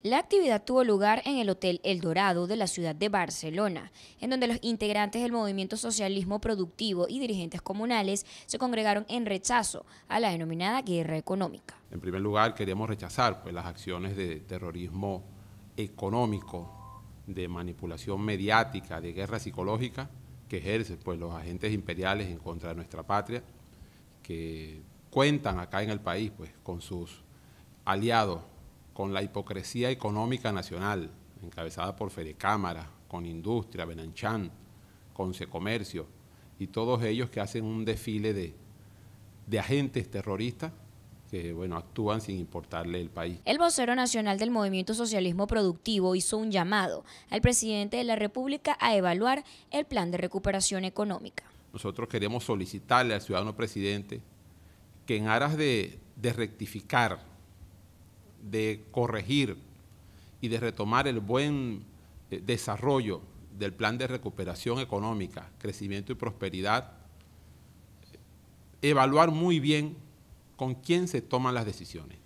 La actividad tuvo lugar en el Hotel El Dorado de la ciudad de Barcelona, en donde los integrantes del movimiento socialismo productivo y dirigentes comunales se congregaron en rechazo a la denominada guerra económica. En primer lugar, queremos rechazar pues, las acciones de terrorismo económico, de manipulación mediática, de guerra psicológica, que ejercen pues, los agentes imperiales en contra de nuestra patria, que cuentan acá en el país pues, con sus aliados, con la hipocresía económica nacional, encabezada por Ferecámara, con Industria, Benanchan, con Comercio, y todos ellos que hacen un desfile de, de agentes terroristas que bueno, actúan sin importarle el país. El vocero nacional del Movimiento Socialismo Productivo hizo un llamado al presidente de la República a evaluar el plan de recuperación económica. Nosotros queremos solicitarle al ciudadano presidente que en aras de, de rectificar, de corregir y de retomar el buen eh, desarrollo del plan de recuperación económica, crecimiento y prosperidad, evaluar muy bien con quién se toman las decisiones,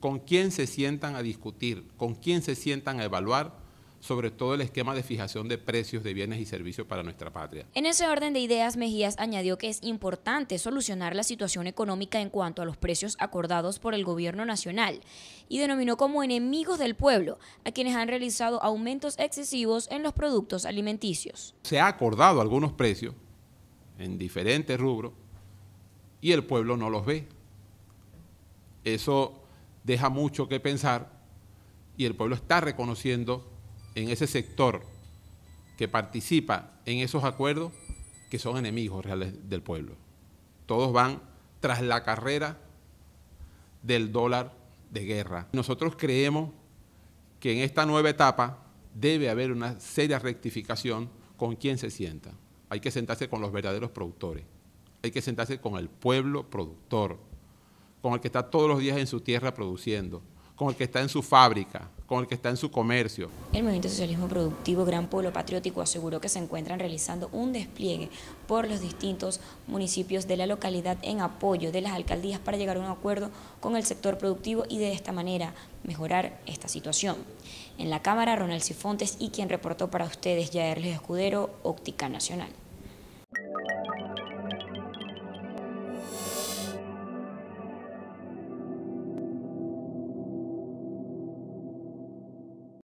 con quién se sientan a discutir, con quién se sientan a evaluar sobre todo el esquema de fijación de precios de bienes y servicios para nuestra patria. En ese orden de ideas, Mejías añadió que es importante solucionar la situación económica en cuanto a los precios acordados por el gobierno nacional y denominó como enemigos del pueblo a quienes han realizado aumentos excesivos en los productos alimenticios. Se ha acordado algunos precios en diferentes rubros y el pueblo no los ve. Eso deja mucho que pensar y el pueblo está reconociendo en ese sector que participa en esos acuerdos que son enemigos reales del pueblo. Todos van tras la carrera del dólar de guerra. Nosotros creemos que en esta nueva etapa debe haber una seria rectificación con quien se sienta. Hay que sentarse con los verdaderos productores, hay que sentarse con el pueblo productor, con el que está todos los días en su tierra produciendo, con el que está en su fábrica, con el que está en su comercio. El Movimiento Socialismo Productivo Gran Pueblo Patriótico aseguró que se encuentran realizando un despliegue por los distintos municipios de la localidad en apoyo de las alcaldías para llegar a un acuerdo con el sector productivo y de esta manera mejorar esta situación. En la Cámara, Ronald Cifontes y quien reportó para ustedes, Yaerles Escudero, Óptica Nacional.